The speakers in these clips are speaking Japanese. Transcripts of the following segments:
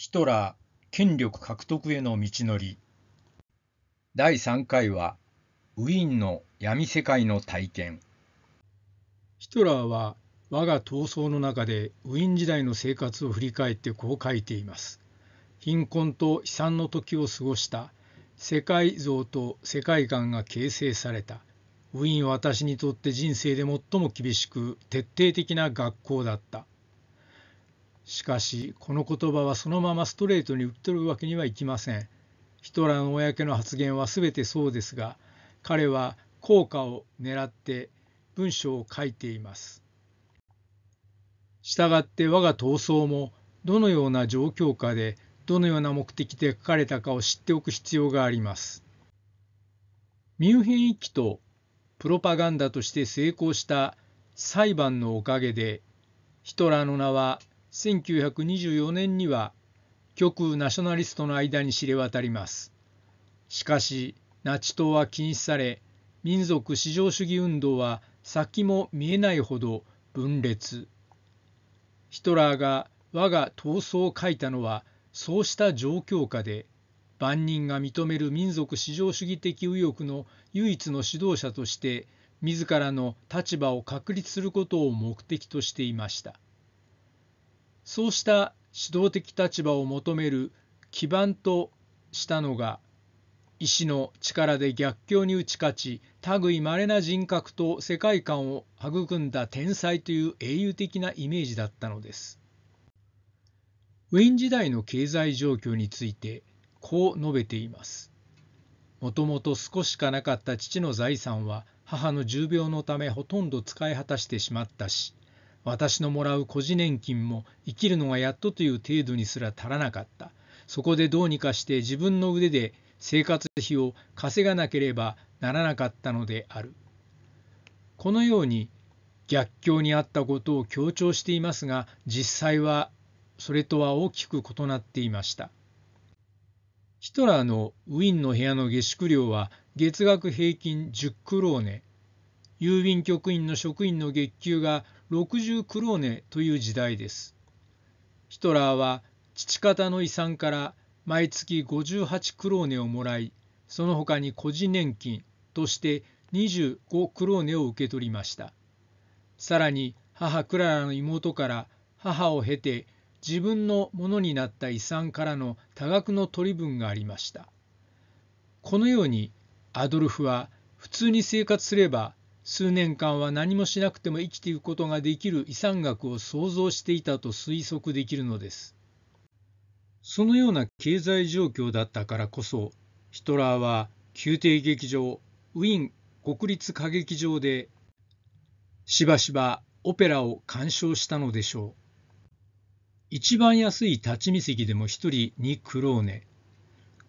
ヒトラー権力獲得への道のり第3回はウィーンの闇世界の体験ヒトラーは我が闘争の中でウィーン時代の生活を振り返ってこう書いています貧困と悲惨の時を過ごした世界像と世界観が形成されたウィーンは私にとって人生で最も厳しく徹底的な学校だったしかしこの言葉はそのままストレートに売っとるわけにはいきません。ヒトラーの公の発言は全てそうですが彼は効果を狙って文章を書いています。したがって我が闘争もどのような状況下でどのような目的で書かれたかを知っておく必要があります。ミュンヘン一揆とプロパガンダとして成功した裁判のおかげでヒトラーの名は1924年には極右ナショナリストの間に知れ渡ります。しかしナチ党は禁止され民族至上主義運動は先も見えないほど分裂。ヒトラーが我が闘争を書いたのはそうした状況下で万人が認める民族至上主義的右翼の唯一の指導者として自らの立場を確立することを目的としていました。そうした指導的立場を求める基盤としたのが意志の力で逆境に打ち勝ち類まれな人格と世界観を育んだ天才という英雄的なイメージだったのです。ウィイン時代の経済状況についてこう述べています。もともと少しかなかった父の財産は母の重病のためほとんど使い果たしてしまったし私のもらう孤児年金も生きるのがやっとという程度にすら足らなかった。そこでどうにかして自分の腕で生活費を稼がなければならなかったのである。このように逆境にあったことを強調していますが、実際はそれとは大きく異なっていました。ヒトラーのウィンの部屋の下宿料は月額平均10クローネ、郵便局員の職員の月給が60クローネという時代です。ヒトラーは父方の遺産から毎月58クローネをもらい、その他に孤児年金として25クローネを受け取りました。さらに母クララの妹から母を経て自分のものになった遺産からの多額の取り分がありました。このようにアドルフは普通に生活すれば数年間は何もしなくても生きていくことができる遺産額を想像していたと推測できるのです。そのような経済状況だったからこそ、ヒトラーは宮廷劇場、ウィーン国立歌劇場でしばしばオペラを鑑賞したのでしょう。一番安い立ち見席でも一人にクローネ。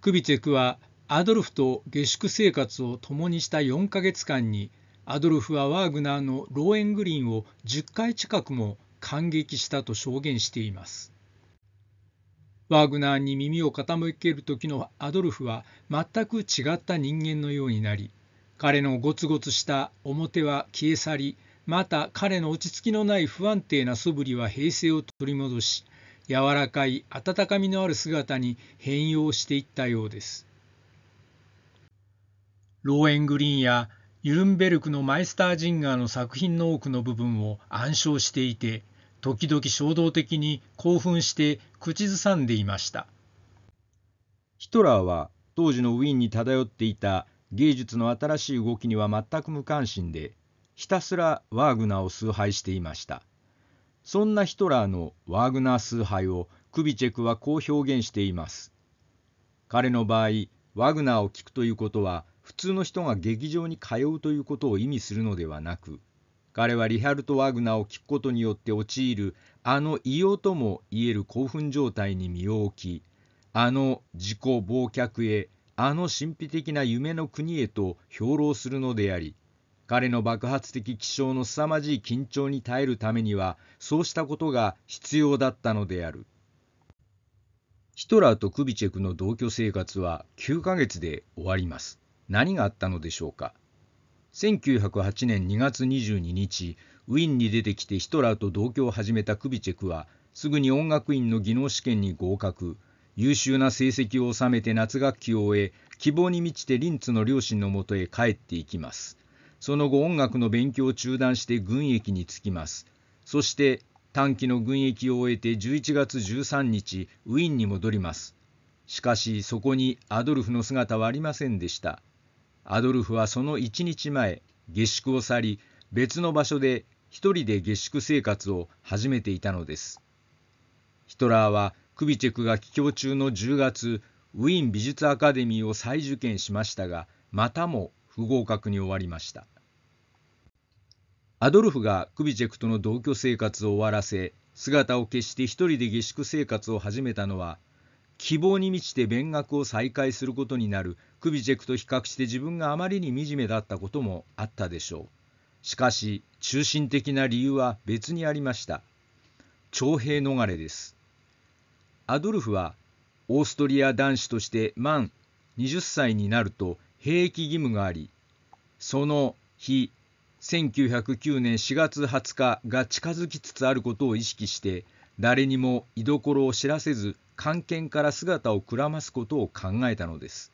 クビテクはアドルフと下宿生活を共にした4ヶ月間にアドルフはワーグナーの「ローエングリン」を10回近くも感激したと証言しています。ワーグナーに耳を傾ける時のアドルフは全く違った人間のようになり彼のゴツゴツした表は消え去りまた彼の落ち着きのない不安定な素振りは平静を取り戻し柔らかい温かみのある姿に変容していったようです。ローエングリーンやユルンベルクのマイスタージンガーの作品の多くの部分を暗唱していて時々衝動的に興奮して口ずさんでいましたヒトラーは当時のウィーンに漂っていた芸術の新しい動きには全く無関心でひたすらワーグナーを崇拝していましたそんなヒトラーのワーグナー崇拝をクビチェクはこう表現しています彼の場合ワグナーを聴くということは普通の人が劇場に通うということを意味するのではなく彼はリハルト・ワグナーを聴くことによって陥るあの異様ともいえる興奮状態に身を置きあの自己忘却へあの神秘的な夢の国へと兵糧するのであり彼の爆発的気象の凄まじい緊張に耐えるためにはそうしたことが必要だったのであるヒトラーとクビチェクの同居生活は9ヶ月で終わります何があったのでしょうか1908年2月22日ウィーンに出てきてヒトラーと同居を始めたクビチェクはすぐに音楽院の技能試験に合格優秀な成績を収めて夏学期を終え希望に満ちてリンツの両親のもとへ帰っていきますその後音楽の勉強を中断して軍役に就きますそして短期の軍役を終えて11月13日ウィーンに戻りますしかしそこにアドルフの姿はありませんでしたアドルフはその1日前、下宿を去り、別の場所で一人で下宿生活を始めていたのです。ヒトラーはクビチェクが帰郷中の10月、ウィーン美術アカデミーを再受験しましたが、またも不合格に終わりました。アドルフがクビチェクとの同居生活を終わらせ、姿を消して一人で下宿生活を始めたのは、希望に満ちて勉学を再開することになるクビジェクと比較して自分があまりに惨めだったこともあったでしょう。しかし、中心的な理由は別にありました。徴兵逃れです。アドルフはオーストリア男子として満20歳になると兵役義務があり、その日、1909年4月20日が近づきつつあることを意識して、誰にも居所を知らせず官憲から姿をくらますことを考えたのです。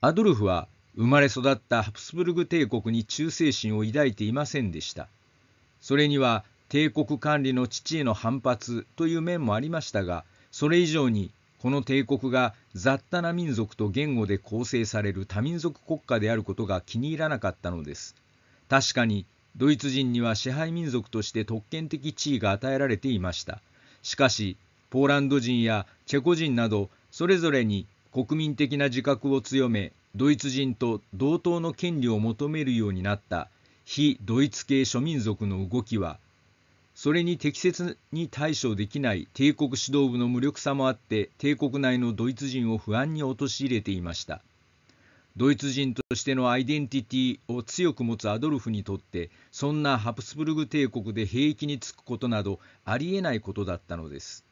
アドルフは生まれ育ったハプスブルグ帝国に忠誠心を抱いていませんでした。それには帝国管理の父への反発という面もありましたが、それ以上にこの帝国が雑多な民族と言語で構成される多民族国家であることが気に入らなかったのです。確かにドイツ人には支配民族として特権的地位が与えられていました。しかし、ポーランド人やチェコ人などそれぞれに国民的な自覚を強めドイツ人と同等の権利を求めるようになった非ドイツ系諸民族の動きはそれに適切に対処できない帝国指導部の無力さもあって帝国内のドイツ人を不安に陥れていましたドイツ人としてのアイデンティティを強く持つアドルフにとってそんなハプスブルグ帝国で兵役に就くことなどありえないことだったのです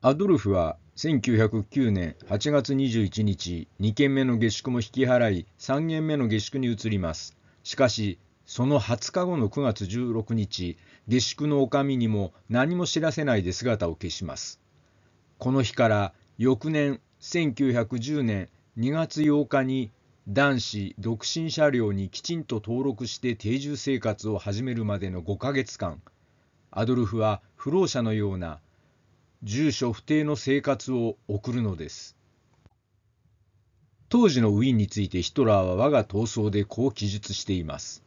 アドルフは1909年8月21日、2件目の下宿も引き払い、3件目の下宿に移ります。しかし、その20日後の9月16日、下宿の女将にも何も知らせないで姿を消します。この日から翌年1910年2月8日に男子独身車両にきちんと登録して定住生活を始めるまでの5ヶ月間、アドルフは不老者のような住所不定の生活を送るのです。当時のウィーンについてヒトラーは我が闘争でこう記述しています。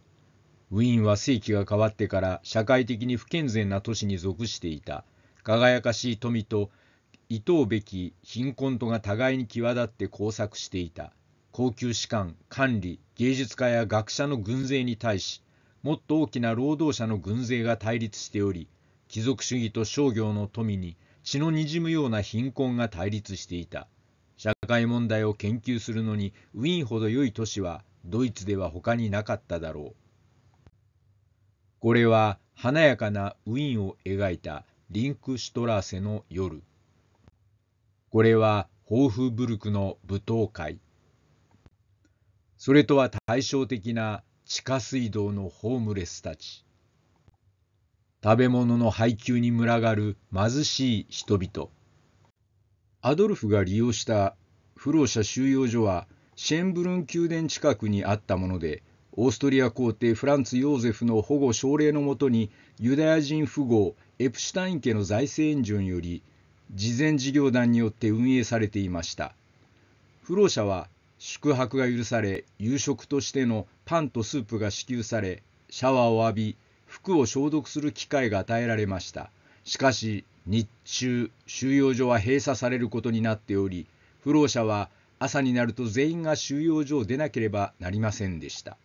ウィーンは世紀が変わってから社会的に不健全な都市に属していた。輝かしい富と厭うべき貧困とが互いに際立って交錯していた。高級士官、管理、芸術家や学者の軍勢に対し、もっと大きな労働者の軍勢が対立しており、貴族主義と商業の富に血のにじむような貧困が対立していた。社会問題を研究するのにウィーンほど良い都市はドイツでは他になかっただろう。これは華やかなウィーンを描いたリンクシュトラーセの夜。これはホーフブルクの舞踏会。それとは対照的な地下水道のホームレスたち。食べ物の配給に群がる貧しい人々。アドルフが利用した不老者収容所はシェンブルン宮殿近くにあったもので、オーストリア皇帝フランツ・ヨーゼフの保護奨励のもとにユダヤ人富豪エプシュタイン家の財政援助により慈善事業団によって運営されていました。不老者は宿泊が許され夕食としてのパンとスープが支給されシャワーを浴び服を消毒する機会が与えられました。しかし、日中、収容所は閉鎖されることになっており、不老者は朝になると全員が収容所を出なければなりませんでした。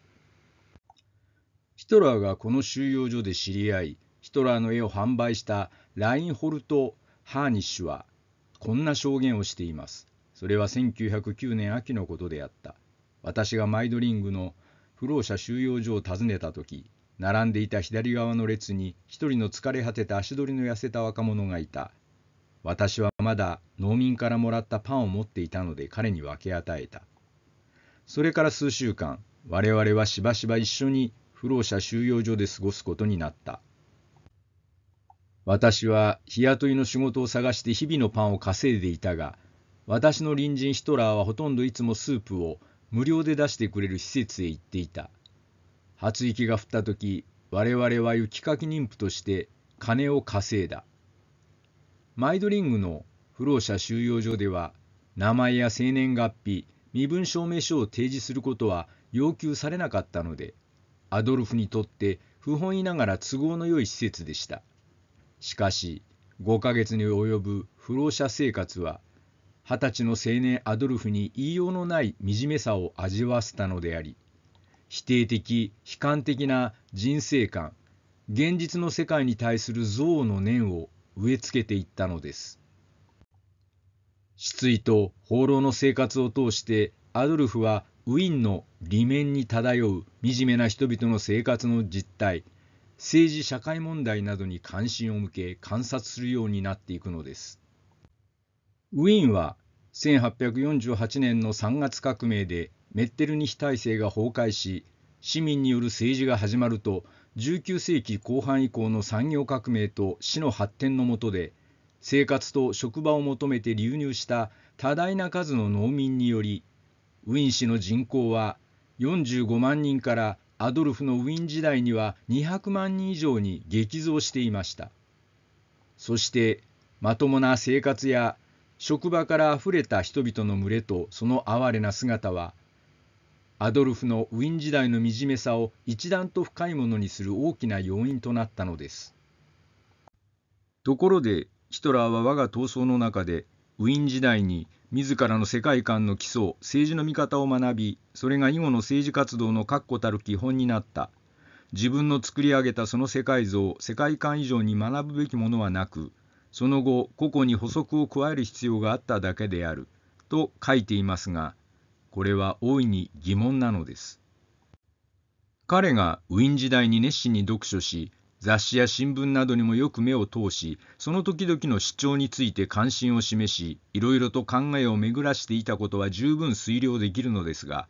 ヒトラーがこの収容所で知り合い、ヒトラーの絵を販売したラインホルト・ハーニッシュは、こんな証言をしています。それは1909年秋のことであった。私がマイドリングの不老者収容所を訪ねた時並んでいた左側の列に一人の疲れ果てた足取りの痩せた若者がいた。私はまだ農民からもらったパンを持っていたので彼に分け与えた。それから数週間、我々はしばしば一緒に不老者収容所で過ごすことになった。私は日雇いの仕事を探して日々のパンを稼いでいたが、私の隣人ヒトラーはほとんどいつもスープを無料で出してくれる施設へ行っていた。初雪が降った時我々は雪かき妊婦として金を稼いだマイドリングの不老者収容所では名前や生年月日身分証明書を提示することは要求されなかったのでアドルフにとって不本意ながら都合の良い施設でしたしかし5ヶ月に及ぶ不老者生活は二十歳の青年アドルフに言いようのない惨めさを味わわせたのであり否定的悲観的な人生観現実の世界に対する憎悪の念を植え付けていったのです失意と放浪の生活を通してアドルフはウィーンの裏面に漂う惨めな人々の生活の実態政治社会問題などに関心を向け観察するようになっていくのですウィーンは1848年の3月革命でメッテルニヒ体制が崩壊し市民による政治が始まると19世紀後半以降の産業革命と市の発展の下で生活と職場を求めて流入した多大な数の農民によりウィン市の人口は45万人からアドルフのウィン時代には200万人以上に激増していましたそしてまともな生活や職場からあふれた人々の群れとその哀れな姿はアドルフのウィン時代の惨めさを一段と深いものにする大きな要因となったのです。ところでヒトラーは我が闘争の中でウィン時代に自らの世界観の基礎政治の見方を学びそれが以後の政治活動の確固たる基本になった自分の作り上げたその世界像世界観以上に学ぶべきものはなくその後個々に補足を加える必要があっただけであると書いていますがこれは大いに疑問なのです。彼がウィーン時代に熱心に読書し、雑誌や新聞などにもよく目を通し、その時々の主張について関心を示し、いろいろと考えを巡らしていたことは十分推量できるのですが、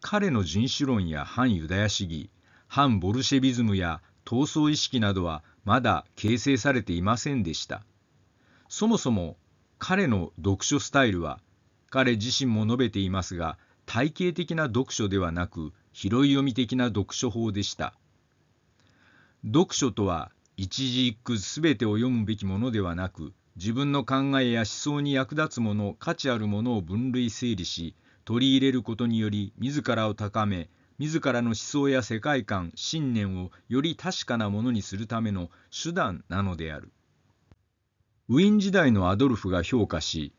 彼の人種論や反ユダヤ主義、反ボルシェビズムや闘争意識などはまだ形成されていませんでした。そもそも彼の読書スタイルは彼自身も述べていますが、体系的な読書ではなく、拾い読み的な読書法でした。読書とは、一字一句すべてを読むべきものではなく、自分の考えや思想に役立つもの、価値あるものを分類整理し、取り入れることにより、自らを高め、自らの思想や世界観、信念をより確かなものにするための手段なのである。ウィーン時代のアドルフが評価し、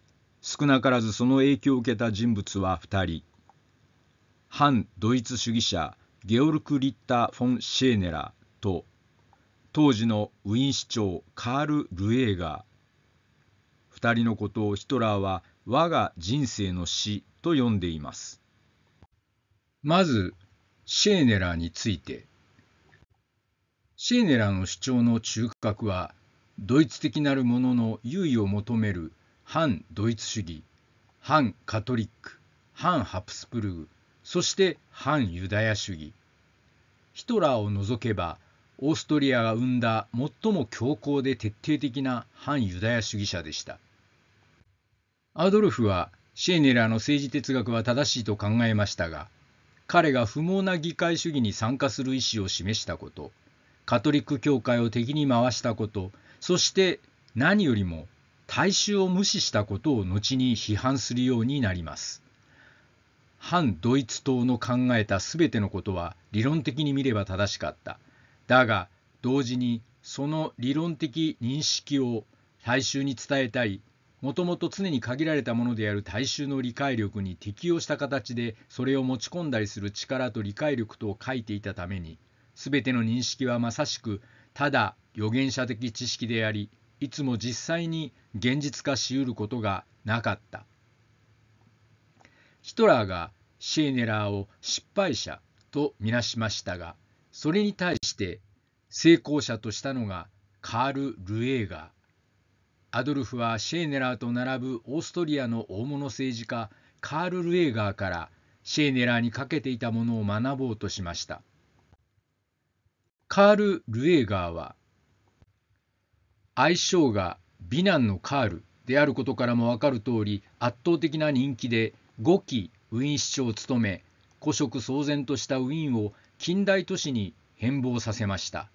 少なからずその影響を受けた人物は2人反ドイツ主義者ゲオルク・リッター・フォン・シェーネラと当時のウィーン市長カール・ルエーガー2人のことをヒトラーは我が人生の死と呼んでいますまずシェーネラーについてシェーネラーの主張の中核はドイツ的なるものの優位を求める反ドイツ主義反カトリック反ハプスブルグそして反ユダヤ主義ヒトラーを除けばオーストリアが生んだ最も強硬で徹底的な反ユダヤ主義者でしたアドルフはシェーネラーの政治哲学は正しいと考えましたが彼が不毛な議会主義に参加する意思を示したことカトリック教会を敵に回したことそして何よりも大衆を無視したことを後に批判するようになります。反ドイツ党の考えた全てのことは理論的に見れば正しかった。だが同時にその理論的認識を大衆に伝えたりもともと常に限られたものである大衆の理解力に適応した形でそれを持ち込んだりする力と理解力とを書いていたために全ての認識はまさしくただ預言者的知識でありいつも実際に現実化しうることがなかったヒトラーがシーネラーを失敗者とみなしましたがそれに対して成功者としたのがカール・ルエーガーアドルフはシェーネラーと並ぶオーストリアの大物政治家カール・ルエーガーからシェーネラーにかけていたものを学ぼうとしましたカール・ルエーガーは愛称が美男のカールであることからも分かる通り圧倒的な人気で5期ウィーン市長を務め古色騒然としたウィーンを近代都市に変貌させました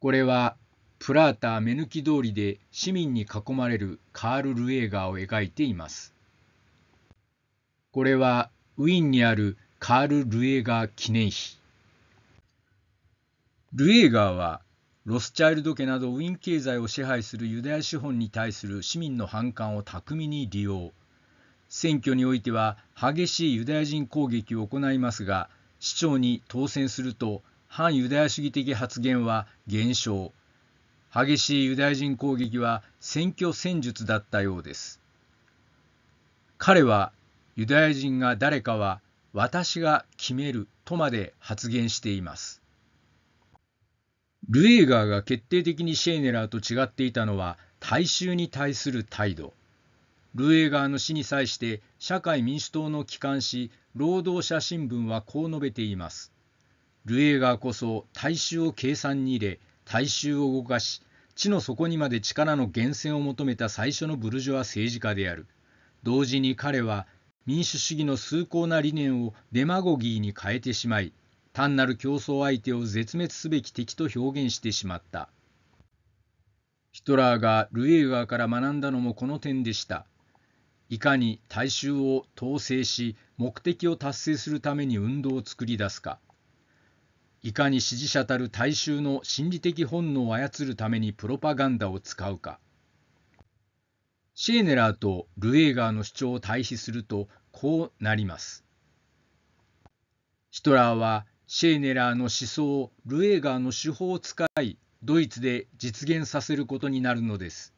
これはプラーター目抜き通りで市民に囲まれるカール・ルエーガーを描いていますこれはウィーンにあるカール・ルエーガー記念碑ルエーガーはロスチャイルド家などウィン経済を支配するユダヤ資本に対する市民の反感を巧みに利用選挙においては激しいユダヤ人攻撃を行いますが市長に当選すると反ユダヤ主義的発言は減少激しいユダヤ人攻撃は選挙戦術だったようです彼はユダヤ人が誰かは私が決めるとまで発言していますルエーガーが決定的にシェーネラーと違っていたのは大衆に対する態度ルエーガーの死に際して社会民主党の機関紙労働者新聞はこう述べていますルエーガーこそ大衆を計算に入れ大衆を動かし地の底にまで力の源泉を求めた最初のブルジョア政治家である同時に彼は民主主義の崇高な理念をデマゴギーに変えてしまい単なる競争相手を絶滅すべき敵と表現してしまった。ヒトラーがルエーガーから学んだのもこの点でした。いかに大衆を統制し、目的を達成するために運動を作り出すか。いかに支持者たる大衆の心理的本能を操るためにプロパガンダを使うか。シェーネラーとルエーガーの主張を対比すると、こうなります。ヒトラーはシェーネラーの思想ルエーガーの手法を使いドイツで実現させることになるのです。